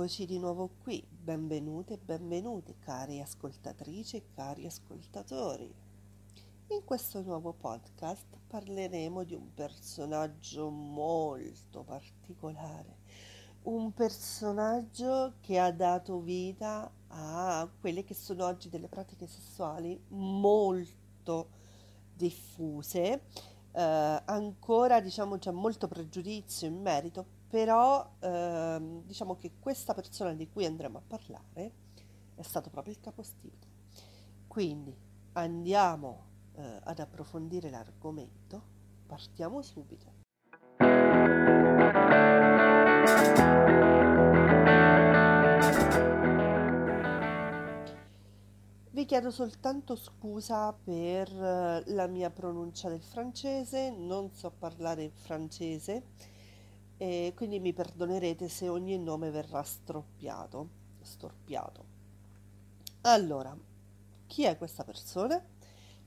Eccoci di nuovo qui, benvenute e benvenuti cari ascoltatrici e cari ascoltatori. In questo nuovo podcast parleremo di un personaggio molto particolare, un personaggio che ha dato vita a quelle che sono oggi delle pratiche sessuali molto diffuse, eh, ancora diciamo c'è molto pregiudizio in merito, però ehm, diciamo che questa persona di cui andremo a parlare è stato proprio il capostipite. Quindi andiamo eh, ad approfondire l'argomento, partiamo subito. Vi chiedo soltanto scusa per eh, la mia pronuncia del francese, non so parlare francese e quindi mi perdonerete se ogni nome verrà stroppiato, storpiato. Allora, chi è questa persona?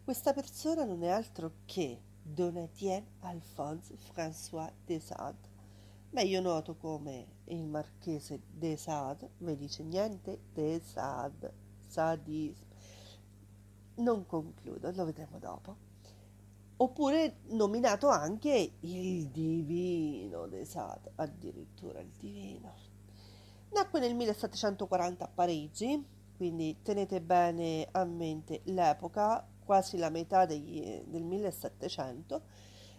Questa persona non è altro che Donatien Alphonse François Desade, meglio noto come il marchese Desade, vi dice niente Desade, Sadi, non concludo, lo vedremo dopo oppure nominato anche il divino De addirittura il divino. Nacque nel 1740 a Parigi, quindi tenete bene a mente l'epoca, quasi la metà degli, del 1700,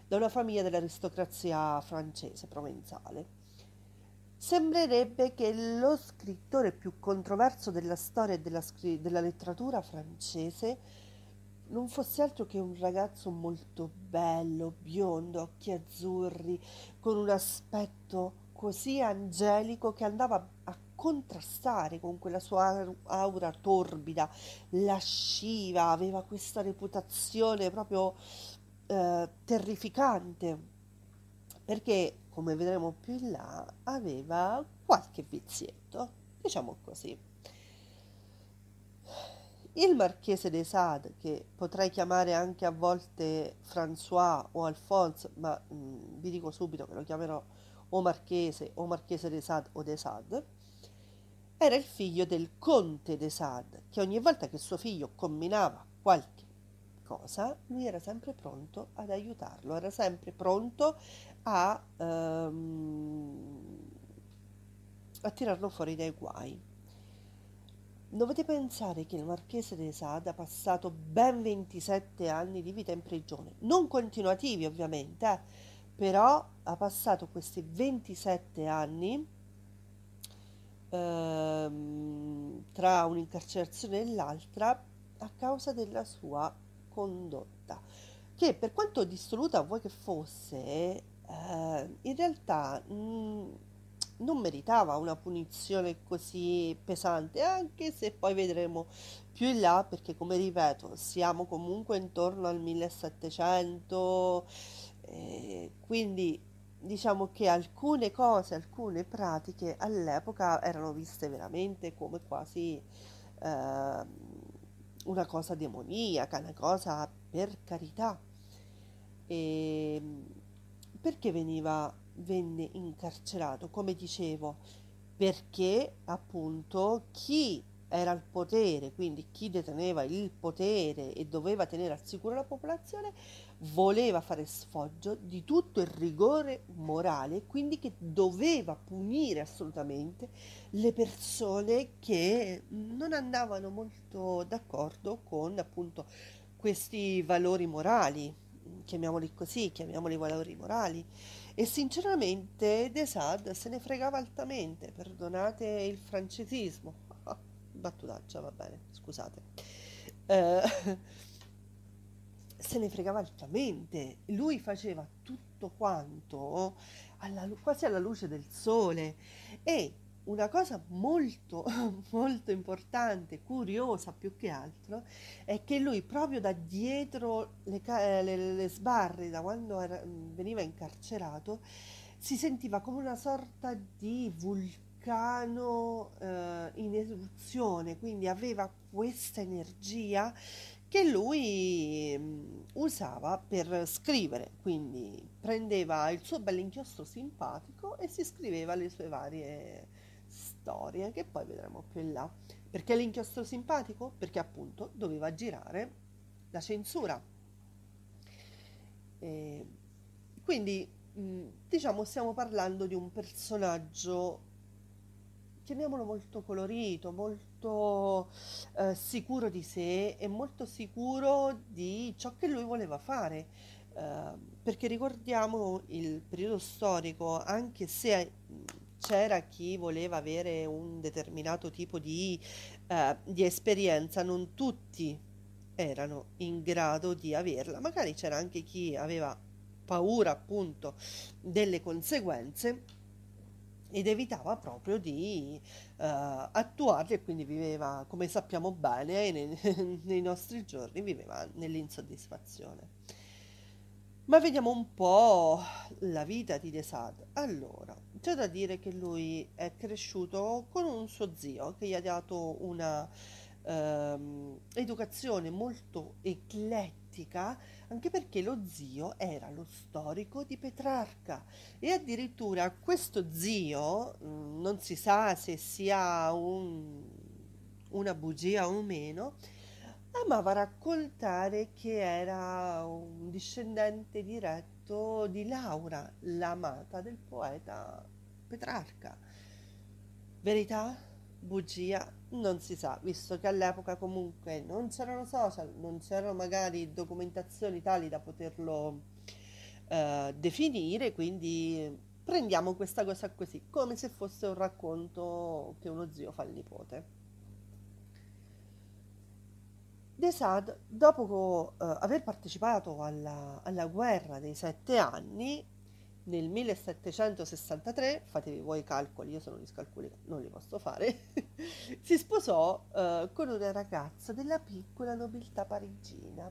da una famiglia dell'aristocrazia francese provenzale. Sembrerebbe che lo scrittore più controverso della storia e della, della letteratura francese non fosse altro che un ragazzo molto bello, biondo, occhi azzurri, con un aspetto così angelico che andava a contrastare con quella sua aura torbida, lasciva, aveva questa reputazione proprio eh, terrificante, perché come vedremo più in là aveva qualche vizietto, diciamo così. Il marchese de Sade, che potrei chiamare anche a volte François o Alphonse, ma mh, mm, vi dico subito che lo chiamerò o marchese o marchese de Sade o de Sade, era il figlio del conte de Sade, che ogni volta che suo figlio combinava qualche cosa, lui era sempre pronto ad aiutarlo, era sempre pronto a, ehm, a tirarlo fuori dai guai. Dovete pensare che il marchese de Sade ha passato ben 27 anni di vita in prigione, non continuativi ovviamente, eh, però ha passato questi 27 anni ehm, tra un'incarcerazione e l'altra a causa della sua condotta, che per quanto dissoluta a voi che fosse, eh, in realtà... Mh, non meritava una punizione così pesante, anche se poi vedremo più in là, perché come ripeto, siamo comunque intorno al 1700, eh, quindi diciamo che alcune cose, alcune pratiche all'epoca erano viste veramente come quasi eh, una cosa demoniaca, una cosa per carità. E ehm, perché veniva venne incarcerato, come dicevo, perché appunto chi era al potere, quindi chi deteneva il potere e doveva tenere al sicuro la popolazione, voleva fare sfoggio di tutto il rigore morale, quindi che doveva punire assolutamente le persone che non andavano molto d'accordo con appunto questi valori morali, chiamiamoli così, chiamiamoli valori morali. E sinceramente De Sade se ne fregava altamente, perdonate il francesismo. Ah, battutaccia, va bene, scusate. Eh, se ne fregava altamente. Lui faceva tutto quanto alla, quasi alla luce del sole e una cosa molto, molto importante, curiosa più che altro, è che lui proprio da dietro le, eh, le, le sbarre, da quando era, mm, veniva incarcerato, si sentiva come una sorta di vulcano eh, in eruzione, quindi aveva questa energia che lui mh, mm, usava per scrivere, quindi prendeva il suo bell'inchiostro simpatico e si scriveva le sue varie storie che poi vedremo più in là. Perché l'inchiostro simpatico? Perché appunto doveva girare la censura. E quindi diciamo stiamo parlando di un personaggio chiamiamolo molto colorito, molto eh, sicuro di sé e molto sicuro di ciò che lui voleva fare. Eh, perché ricordiamo il periodo storico, anche se c'era chi voleva avere un determinato tipo di, eh, di esperienza, non tutti erano in grado di averla, magari c'era anche chi aveva paura appunto delle conseguenze ed evitava proprio di uh, eh, attuarli e quindi viveva, come sappiamo bene, nei, nei nostri giorni viveva nell'insoddisfazione. Ma vediamo un po' la vita di Desad. Allora, c'è da dire che lui è cresciuto con un suo zio che gli ha dato una ehm, educazione molto eclettica, anche perché lo zio era lo storico di Petrarca e addirittura questo zio, mm, non si sa se sia un, una bugia o meno, amava raccontare che era un discendente diretto di Laura, l'amata del poeta Petrarca. Verità? Bugia? Non si sa, visto che all'epoca comunque non c'erano social, non c'erano magari documentazioni tali da poterlo eh, definire, quindi prendiamo questa cosa così, come se fosse un racconto che uno zio fa al nipote. De Sade, dopo eh, aver partecipato alla, alla, guerra dei sette anni, nel 1763, fatevi voi i calcoli, io sono gli scalcoli, non li posso fare, si sposò eh, con una ragazza della piccola nobiltà parigina.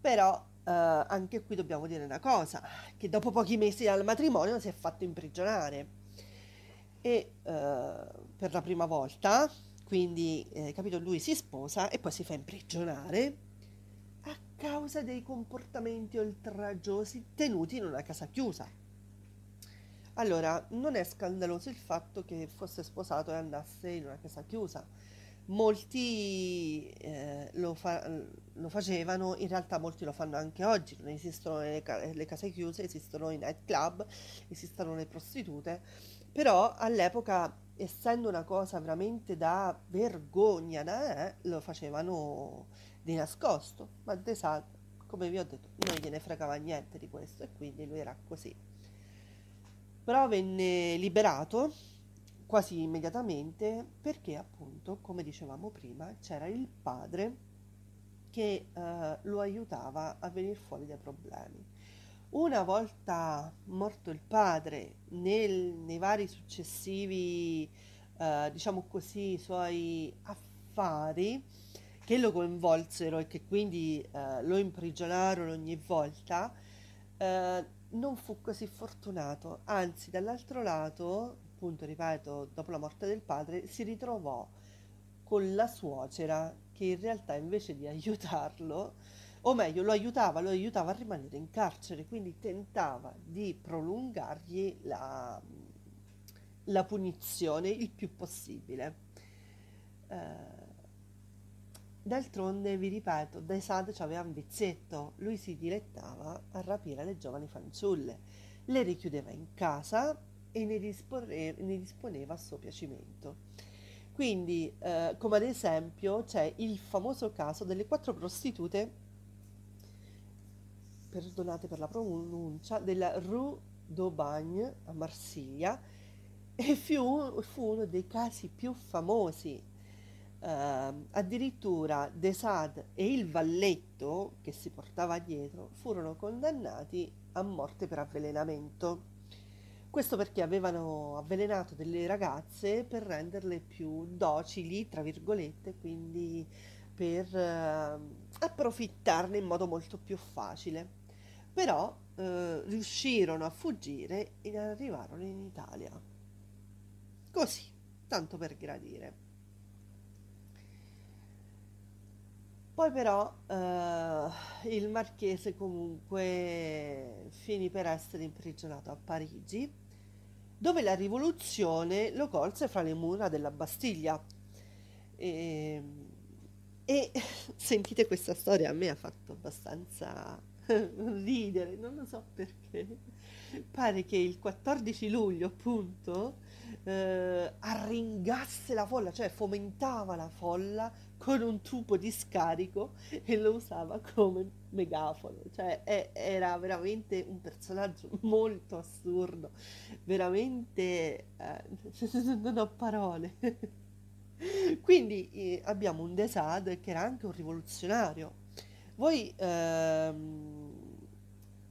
Però eh, anche qui dobbiamo dire una cosa, che dopo pochi mesi dal matrimonio si è fatto imprigionare e eh, per la prima volta quindi, eh, capito, lui si sposa e poi si fa imprigionare a causa dei comportamenti oltraggiosi tenuti in una casa chiusa. Allora, non è scandaloso il fatto che fosse sposato e andasse in una casa chiusa. Molti eh, lo, fa- lo, facevano, in realtà molti lo fanno anche oggi, non esistono le, ca- le case chiuse, esistono i nightclub, esistono le prostitute, però all'epoca essendo una cosa veramente da vergogna, eh, lo facevano di nascosto, ma De Sal, come vi ho detto, non gliene fregava niente di questo e quindi lui era così. Però venne liberato quasi immediatamente perché appunto, come dicevamo prima, c'era il padre che eh, lo aiutava a venire fuori dai problemi. Una volta morto il padre, nel, nei vari successivi, eh, diciamo così, suoi affari che lo coinvolsero e che quindi eh, lo imprigionarono ogni volta, eh, non fu così fortunato, anzi dall'altro lato, appunto ripeto, dopo la morte del padre, si ritrovò con la suocera che in realtà invece di aiutarlo o meglio lo aiutava, lo aiutava a rimanere in carcere, quindi tentava di prolungargli la, la punizione il più possibile. Eh, d'altronde, vi ripeto, De Sade aveva un vizietto, lui si dilettava a rapire le giovani fanciulle, le richiudeva in casa e ne, dispone, ne disponeva a suo piacimento. Quindi, eh, come ad esempio, c'è il famoso caso delle quattro prostitute perdonate per la pronuncia, della Rue d'Aubagne a Marsiglia e fu, fu uno dei casi più famosi. Uh, addirittura De Sade e il valletto che si portava dietro furono condannati a morte per avvelenamento. Questo perché avevano avvelenato delle ragazze per renderle più docili, tra virgolette, quindi per uh, approfittarne in modo molto più facile però eh, riuscirono a fuggire e arrivarono in Italia. Così, tanto per gradire. Poi però eh, il marchese comunque finì per essere imprigionato a Parigi, dove la rivoluzione lo colse fra le mura della Bastiglia. Ehm, e, e sentite questa storia, a me ha fatto abbastanza ridere, non lo so perché. Pare che il 14 luglio, appunto, eh, arringasse la folla, cioè fomentava la folla con un tubo di scarico e lo usava come megafono. Cioè è, era veramente un personaggio molto assurdo, veramente eh, non ho parole. Quindi eh, abbiamo un Desad che era anche un rivoluzionario, voi ehm,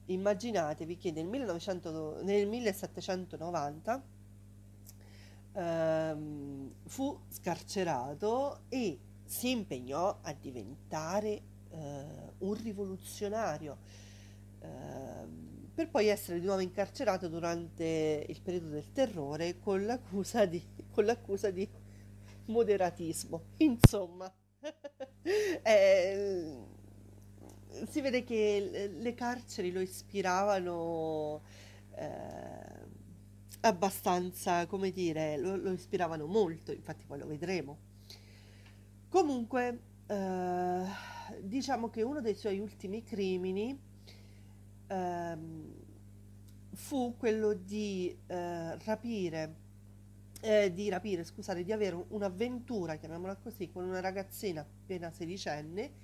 immaginatevi che nel, 1900, nel 1790 ehm, fu scarcerato e si impegnò a diventare eh, un rivoluzionario ehm, per poi essere di nuovo incarcerato durante il periodo del terrore con l'accusa di, con l'accusa di moderatismo. Insomma, eh, si vede che le carceri lo ispiravano eh, abbastanza, come dire, lo, lo, ispiravano molto, infatti poi lo vedremo. Comunque, eh, diciamo che uno dei suoi ultimi crimini eh, fu quello di eh, rapire, eh, di rapire, scusate, di avere un'avventura, chiamiamola così, con una ragazzina appena sedicenne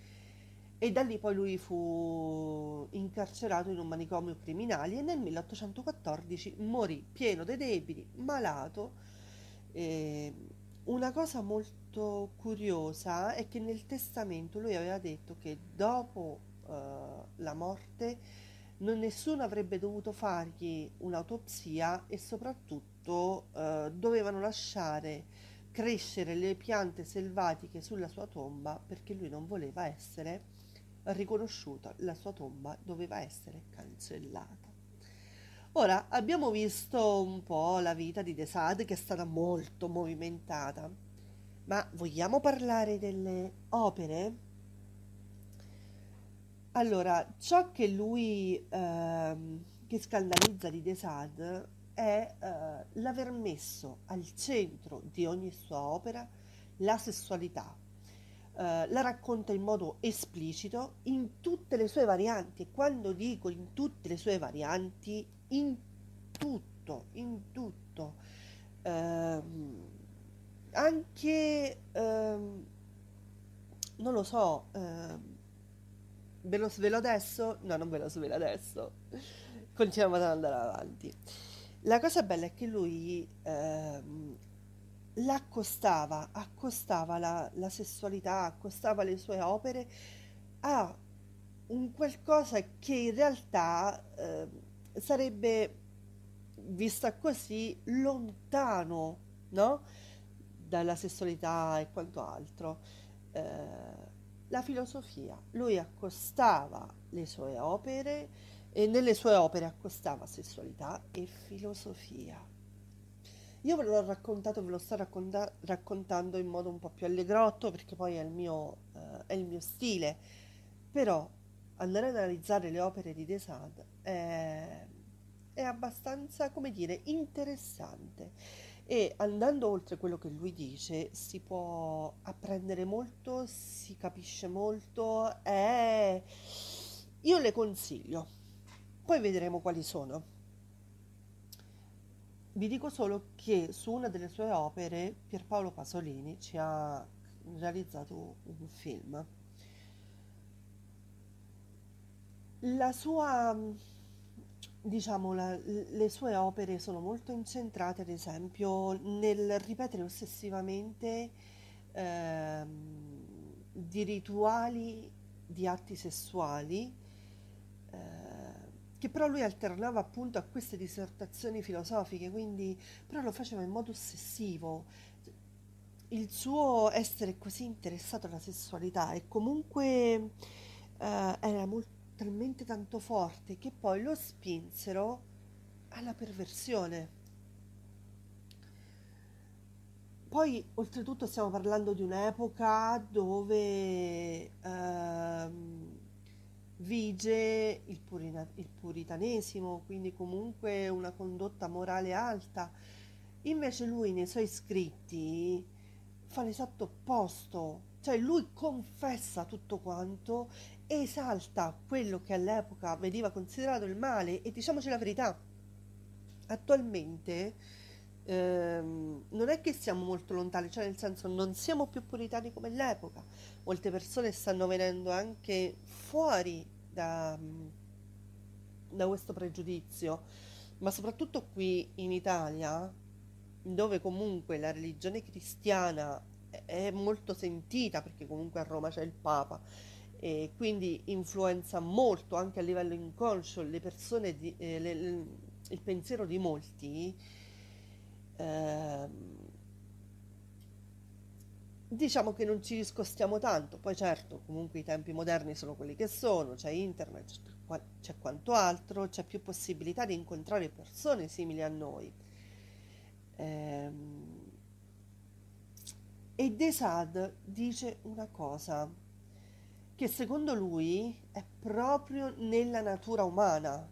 e da lì poi lui fu incarcerato in un manicomio criminale e nel 1814 morì pieno dei debiti, malato. Eh, una cosa molto curiosa è che nel testamento lui aveva detto che dopo eh, la morte non, nessuno avrebbe dovuto fargli un'autopsia e soprattutto eh, dovevano lasciare crescere le piante selvatiche sulla sua tomba perché lui non voleva essere riconosciuto, la sua tomba doveva essere cancellata. Ora abbiamo visto un po' la vita di De Sade che è stata molto movimentata, ma vogliamo parlare delle opere? Allora, ciò che lui eh, che scandalizza di De Sade è eh, l'aver messo al centro di ogni sua opera la sessualità, eh, la racconta in modo esplicito in tutte le sue varianti e quando dico in tutte le sue varianti, in tutto, in tutto, eh, anche, eh, non lo so, ehm, ve lo svelo adesso? No, non ve lo svelo adesso, continuiamo ad andare avanti. La cosa bella è che lui ehm, l'accostava, accostava la, la sessualità, accostava le sue opere a un qualcosa che in realtà eh, sarebbe vista così lontano no? dalla sessualità e quanto altro. Eh, la filosofia, lui accostava le sue opere e nelle sue opere accostava sessualità e filosofia. Io ve l'ho raccontato, ve lo sto racconta- raccontando in modo un po' più allegrotto perché poi è il, mio, eh, è il mio stile, però andare ad analizzare le opere di Desad è, è abbastanza, come dire, interessante e andando oltre quello che lui dice si può apprendere molto, si capisce molto, è... io le consiglio, poi vedremo quali sono. Vi dico solo che su una delle sue opere Pierpaolo Pasolini ci ha realizzato un film. La sua, diciamo, la, le sue opere sono molto incentrate, ad esempio, nel ripetere ossessivamente eh, di rituali, di atti sessuali. Eh, che però lui alternava appunto a queste disertazioni filosofiche, quindi però lo faceva in modo ossessivo. Il suo essere così interessato alla sessualità e comunque eh, era molto, talmente tanto forte che poi lo spinsero alla perversione. Poi oltretutto stiamo parlando di un'epoca dove... Ehm, vige il, purina, il puritanesimo, quindi comunque una condotta morale alta. Invece lui nei suoi scritti fa l'esatto opposto, cioè lui confessa tutto quanto, esalta quello che all'epoca veniva considerato il male e diciamoci la verità, attualmente ehm, non è che siamo molto lontani, cioè nel senso non siamo più puritani come l'epoca, molte persone stanno venendo anche fuori da, mm, da questo pregiudizio, ma soprattutto qui in Italia, dove comunque la religione cristiana è molto sentita, perché comunque a Roma c'è il Papa, e quindi influenza molto anche a livello inconscio le persone, di, eh, le, il pensiero di molti, Ehm, diciamo che non ci discostiamo tanto, poi certo comunque i tempi moderni sono quelli che sono, c'è internet, c'è quanto altro, c'è più possibilità di incontrare persone simili a noi. Ehm, e Desad dice una cosa che secondo lui è proprio nella natura umana,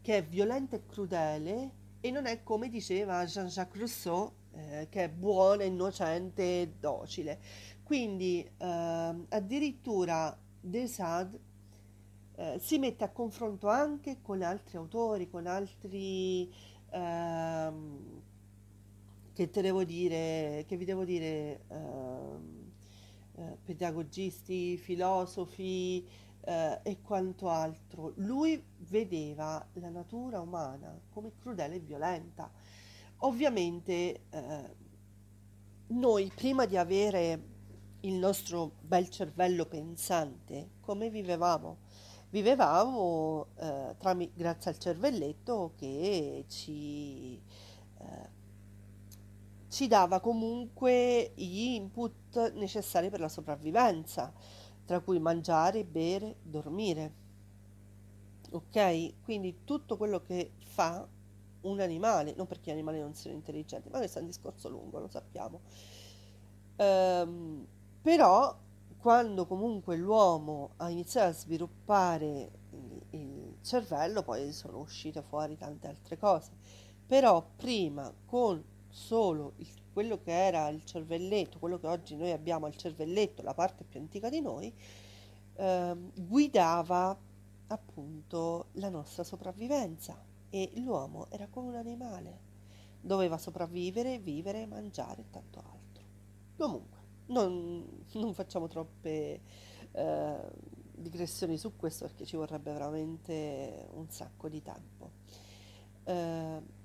che è violenta e crudele e non è come diceva Jean-Jacques Rousseau eh, che è buona, innocente, docile. Quindi eh, addirittura Desad eh, si mette a confronto anche con altri autori, con altri ehm, che te devo dire, che vi devo dire, ehm, eh, pedagogisti, filosofi, eh, e quanto altro. Lui vedeva la natura umana come crudele e violenta. Ovviamente eh, noi prima di avere il nostro bel cervello pensante, come vivevamo? Vivevamo eh, tram- grazie al cervelletto che ci, eh, ci dava comunque gli input necessari per la sopravvivenza tra cui mangiare, bere, dormire. Ok? Quindi tutto quello che fa un animale, non perché gli animali non siano intelligenti, ma questo è un discorso lungo, lo sappiamo. Ehm, però quando comunque l'uomo ha iniziato a sviluppare il, il cervello, poi sono uscite fuori tante altre cose. Però prima con solo il quello che era il cervelletto, quello che oggi noi abbiamo al cervelletto, la parte più antica di noi, eh, guidava appunto la nostra sopravvivenza e l'uomo era come un animale, doveva sopravvivere, vivere, mangiare e tanto altro. Comunque, non, non facciamo troppe eh, digressioni su questo perché ci vorrebbe veramente un sacco di tempo. Eh,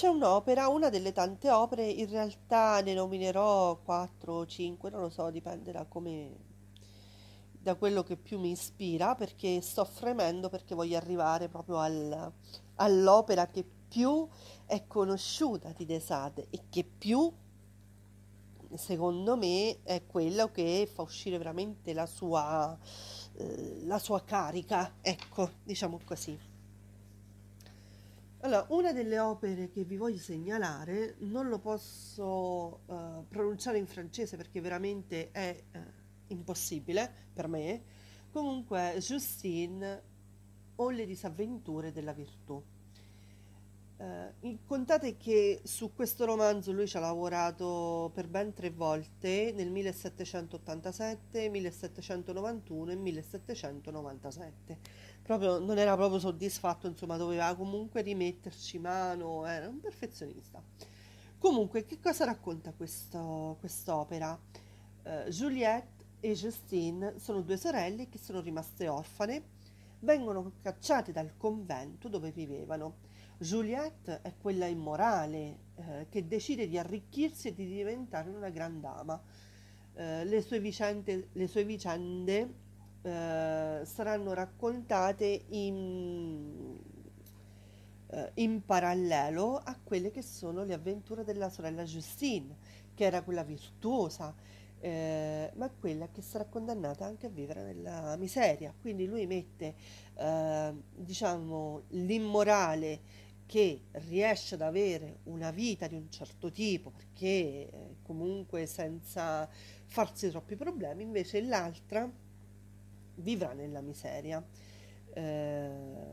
c'è un'opera, una delle tante opere, in realtà ne nominerò 4 o 5, non lo so, dipende da come da quello che più mi ispira perché sto fremendo perché voglio arrivare proprio al, all'opera che più è conosciuta di Desade e che più secondo me è quello che fa uscire veramente la sua, eh, la sua carica ecco diciamo così allora, una delle opere che vi voglio segnalare, non lo posso uh, pronunciare in francese perché veramente è uh, impossibile per me, comunque Justine o le disavventure della virtù. Eh, contate che su questo romanzo lui ci ha lavorato per ben tre volte nel 1787, 1791 e 1797. Proprio, non era proprio soddisfatto, insomma, doveva comunque rimetterci mano, era un perfezionista. Comunque, che cosa racconta questo, quest'opera? Eh, Juliette e Justine sono due sorelle che sono rimaste orfane, vengono cacciate dal convento dove vivevano Juliette è quella immorale eh, che decide di arricchirsi e di diventare una gran dama. Eh, le sue, vicende, le sue vicende eh, saranno raccontate in, eh, in parallelo a quelle che sono le avventure della sorella Justine, che era quella virtuosa, eh, ma quella che sarà condannata anche a vivere nella miseria. Quindi lui mette, eh, diciamo, l'immorale che riesce ad avere una vita di un certo tipo, perché eh, comunque senza farsi troppi problemi, invece l'altra vivrà nella miseria. Eh,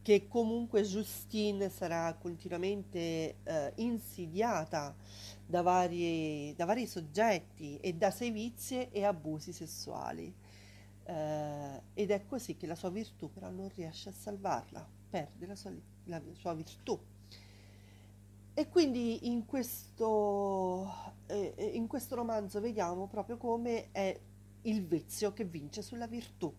che comunque Justine sarà continuamente eh, insidiata da vari, da vari, soggetti e da sevizie e abusi sessuali. Eh, ed è così che la sua virtù però non riesce a salvarla perde la sua, la sua virtù. E quindi in questo, eh, eh, in questo romanzo vediamo proprio come è il vizio che vince sulla virtù.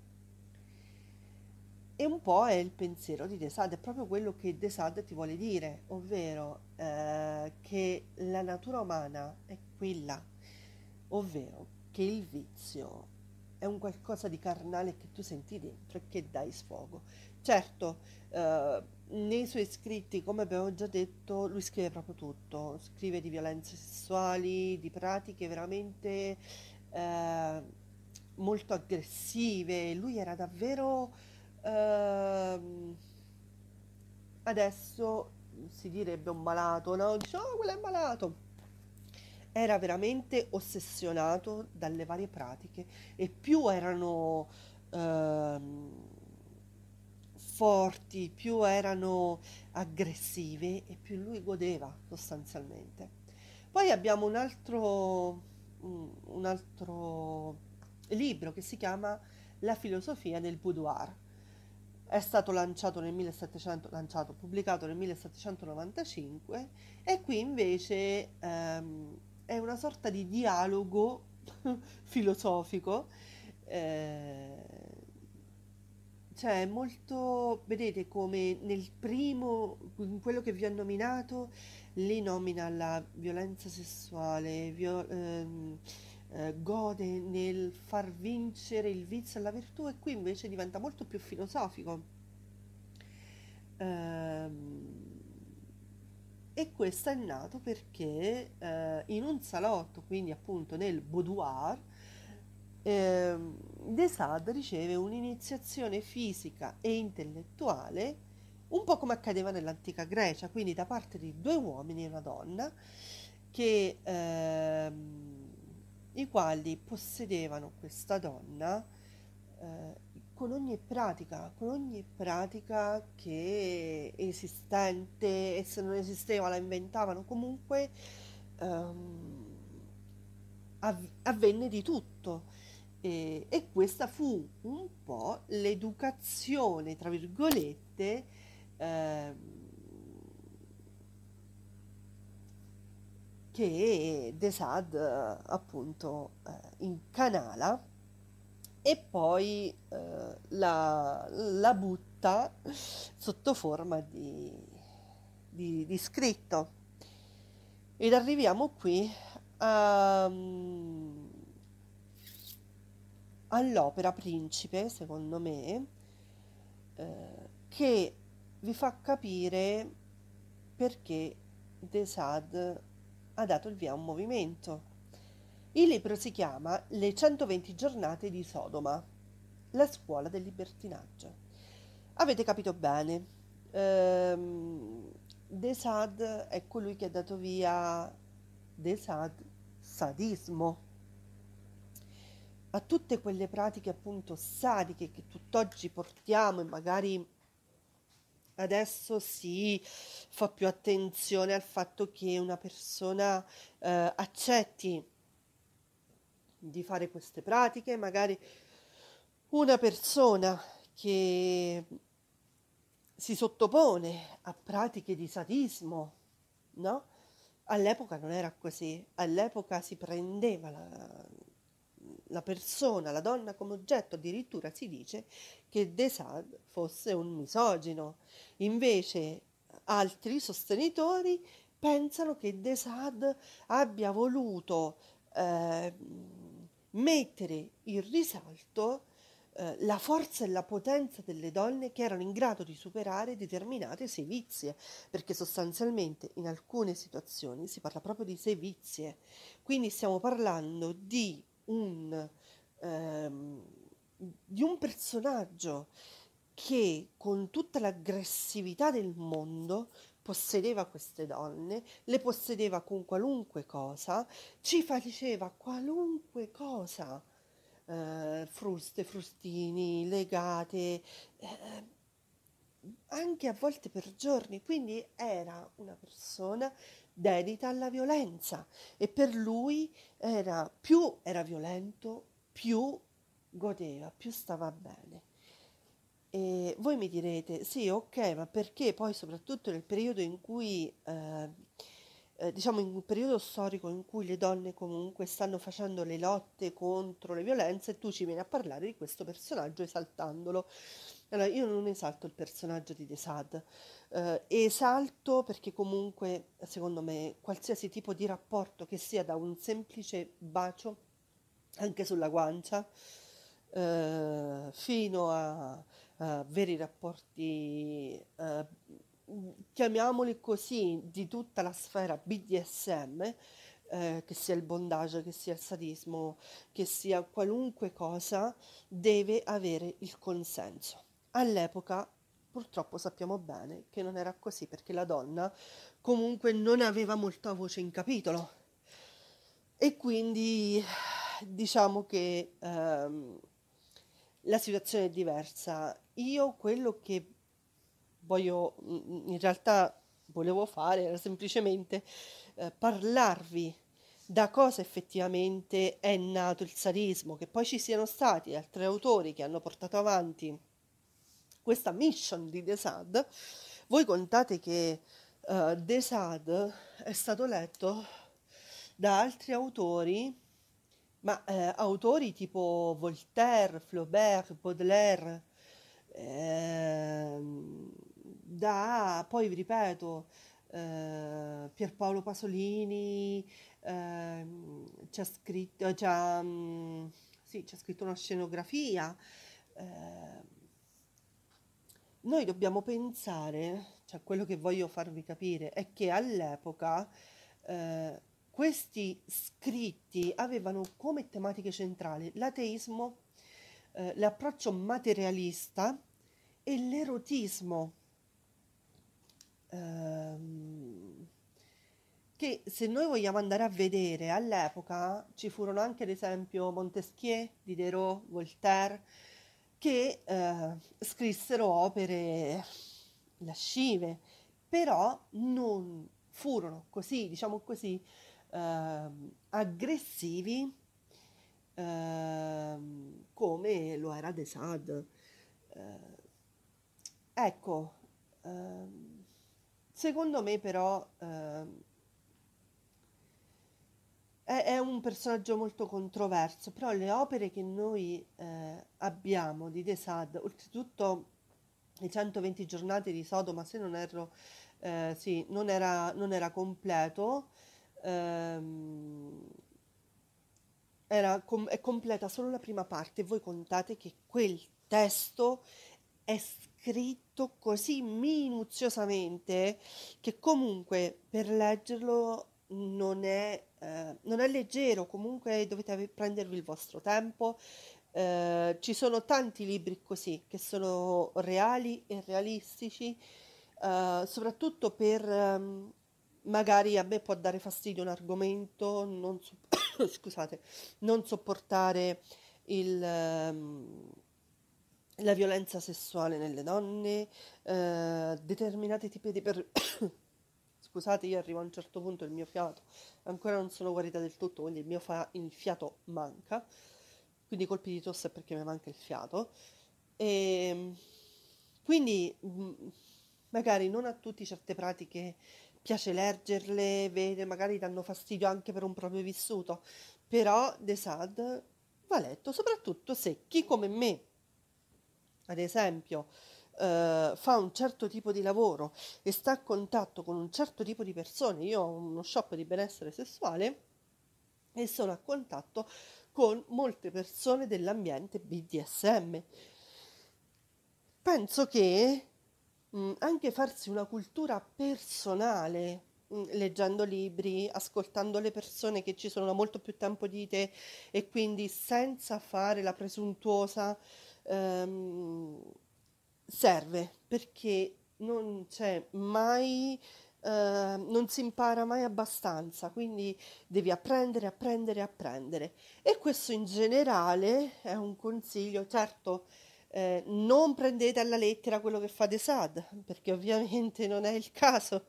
E un po' è il pensiero di Desad, è proprio quello che Desad ti vuole dire, ovvero eh, che la natura umana è quella, ovvero che il vizio è un qualcosa di carnale che tu senti dentro e che dai sfogo. Certo, eh, nei suoi scritti, come abbiamo già detto, lui scrive proprio tutto, scrive di violenze sessuali, di pratiche veramente eh, molto aggressive, lui era davvero... Eh, adesso si direbbe un malato, no? Dice, oh, quello è malato. Era veramente ossessionato dalle varie pratiche e più erano... Ehm, forti, più erano aggressive e più lui godeva sostanzialmente. Poi abbiamo un altro, un altro libro che si chiama La filosofia del boudoir. È stato lanciato nel 1700, lanciato, pubblicato nel 1795 e qui invece ehm, è una sorta di dialogo filosofico eh, cioè, è molto, vedete come nel primo, in quello che vi ho nominato, lei nomina la violenza sessuale, viol- ehm, eh, gode nel far vincere il vizio alla virtù e qui invece diventa molto più filosofico. Ehm, e questo è nato perché eh, in un salotto, quindi appunto nel boudoir, eh, De Sade riceve un'iniziazione fisica e intellettuale un po' come accadeva nell'antica Grecia, quindi da parte di due uomini e una donna, che, eh, i quali possedevano questa donna eh, con ogni pratica, con ogni pratica che esistente e se non esisteva la inventavano, comunque ehm, av- avvenne di tutto e, e questa fu un po' l'educazione, tra virgolette, eh, che De Sade eh, appunto eh, incanala e poi eh, la, la, butta sotto forma di, di, di, scritto. Ed arriviamo qui a... Um, all'opera principe, secondo me, eh, che vi fa capire perché De Sade ha dato il via a un movimento. Il libro si chiama Le 120 giornate di Sodoma, la scuola del libertinaggio. Avete capito bene, ehm, De Sade è colui che ha dato via De Sade sadismo ma tutte quelle pratiche appunto sadiche che tutt'oggi portiamo e magari adesso si fa più attenzione al fatto che una persona eh, accetti di fare queste pratiche, magari una persona che si sottopone a pratiche di sadismo, no? All'epoca non era così, all'epoca si prendeva la, la persona, la donna come oggetto, addirittura si dice che Desad fosse un misogino. Invece altri sostenitori pensano che Desad abbia voluto eh, mettere in risalto eh, la forza e la potenza delle donne che erano in grado di superare determinate sevizie, perché sostanzialmente in alcune situazioni si parla proprio di sevizie, quindi stiamo parlando di un, ehm, di un personaggio che con tutta l'aggressività del mondo possedeva queste donne, le possedeva con qualunque cosa, ci faceva qualunque cosa, eh, fruste, frustini, legate, eh, anche a volte per giorni, quindi era una persona dedita alla violenza e per lui era, più era violento, più godeva, più stava bene. E voi mi direte, sì, ok, ma perché poi soprattutto nel periodo in cui, eh, eh diciamo in un periodo storico in cui le donne comunque stanno facendo le lotte contro le violenze, tu ci vieni a parlare di questo personaggio esaltandolo. Allora, io non esalto il personaggio di De Sad, eh, esalto perché comunque, secondo me, qualsiasi tipo di rapporto che sia da un semplice bacio, anche sulla guancia, eh, fino a, a, veri rapporti, eh, chiamiamoli così, di tutta la sfera BDSM, eh, che sia il bondage, che sia il sadismo, che sia qualunque cosa, deve avere il consenso. All'epoca purtroppo sappiamo bene che non era così perché la donna comunque non aveva molta voce in capitolo e quindi diciamo che ehm, la situazione è diversa. Io quello che voglio in realtà volevo fare era semplicemente eh, parlarvi da cosa effettivamente è nato il sadismo, che poi ci siano stati altri autori che hanno portato avanti questa mission di Desad, voi contate che uh, eh, Desad è stato letto da altri autori, ma eh, autori tipo Voltaire, Flaubert, Baudelaire, eh, da poi vi ripeto eh, Pierpaolo Pasolini, eh, c'è scritto, c'è, mm, sì, c'è scritto una scenografia. Eh, noi dobbiamo pensare, cioè quello che voglio farvi capire è che all'epoca eh, questi scritti avevano come tematiche centrali l'ateismo, eh, l'approccio materialista e l'erotismo. Ehm, che se noi vogliamo andare a vedere all'epoca ci furono anche ad esempio Montesquieu, Diderot, Voltaire, che eh, scrissero opere lascive, però non furono così, diciamo così, eh, aggressivi eh, come lo era De Sade. Eh, ecco, eh, secondo me però eh, è, è un personaggio molto controverso, però le opere che noi eh, abbiamo di De Sade, oltretutto le 120 giornate di Sodoma, se non erro, eh, sì, non era, non era completo, ehm, era com- è completa solo la prima parte. Voi contate che quel testo è scritto così minuziosamente che comunque per leggerlo non è, eh, non è leggero, comunque dovete prendervi il vostro tempo. Eh, ci sono tanti libri così che sono reali e realistici, eh, soprattutto per um, magari a me può dare fastidio un argomento, non, so- scusate, non sopportare il, um, la violenza sessuale nelle donne, eh, determinati tipi di, per- Scusate, io arrivo a un certo punto il mio fiato, ancora non sono guarita del tutto, quindi il mio fa- il fiato manca. Quindi colpi di tosse perché mi manca il fiato. E ehm, quindi mm, magari non a tutti certe pratiche piace leggerle, vede, magari danno fastidio anche per un proprio vissuto, però The Sad va letto soprattutto se chi come me, ad esempio, eh, fa un certo tipo di lavoro e sta a contatto con un certo tipo di persone, io ho uno shop di benessere sessuale e sono a contatto con molte persone dell'ambiente BDSM. Penso che mh, mm, anche farsi una cultura personale mm, leggendo libri, ascoltando le persone che ci sono da molto più tempo di te e quindi senza fare la presuntuosa ehm, serve perché non c'è cioè, mai, eh, non si impara mai abbastanza, quindi devi apprendere, apprendere, apprendere. E questo in generale è un consiglio, certo. Eh, non prendete alla lettera quello che fate SAD, perché ovviamente non è il caso,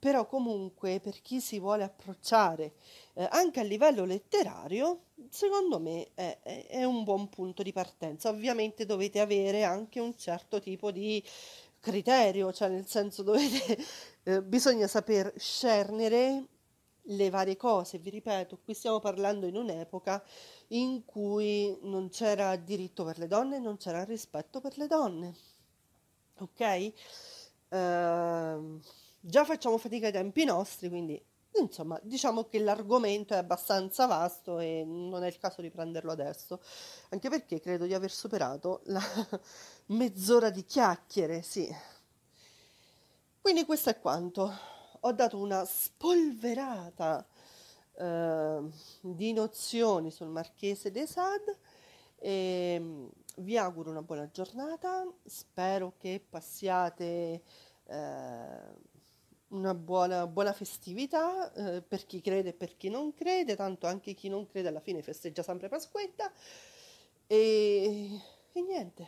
però comunque per chi si vuole approcciare eh, anche a livello letterario, secondo me è, è, un buon punto di partenza. Ovviamente dovete avere anche un certo tipo di criterio, cioè nel senso dovete, eh, bisogna saper scernere le varie cose. Vi ripeto, qui stiamo parlando in un'epoca in cui non c'era diritto per le donne, non c'era rispetto per le donne. Ok? Uh già facciamo fatica ai tempi nostri, quindi insomma diciamo che l'argomento è abbastanza vasto e non è il caso di prenderlo adesso, anche perché credo di aver superato la mezz'ora di chiacchiere, sì. Quindi questo è quanto. Ho dato una spolverata eh, di nozioni sul marchese de Sade e mm, vi auguro una buona giornata, spero che passiate... Eh, una buona, buona festività eh, per chi crede e per chi non crede, tanto anche chi non crede alla fine festeggia sempre Pasquetta e, e niente,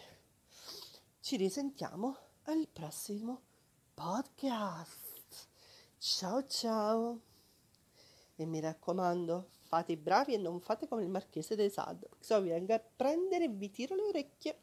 ci risentiamo al prossimo podcast. Ciao ciao e mi raccomando fate i bravi e non fate come il marchese dei Sado, se no vi venga a prendere e vi tiro le orecchie.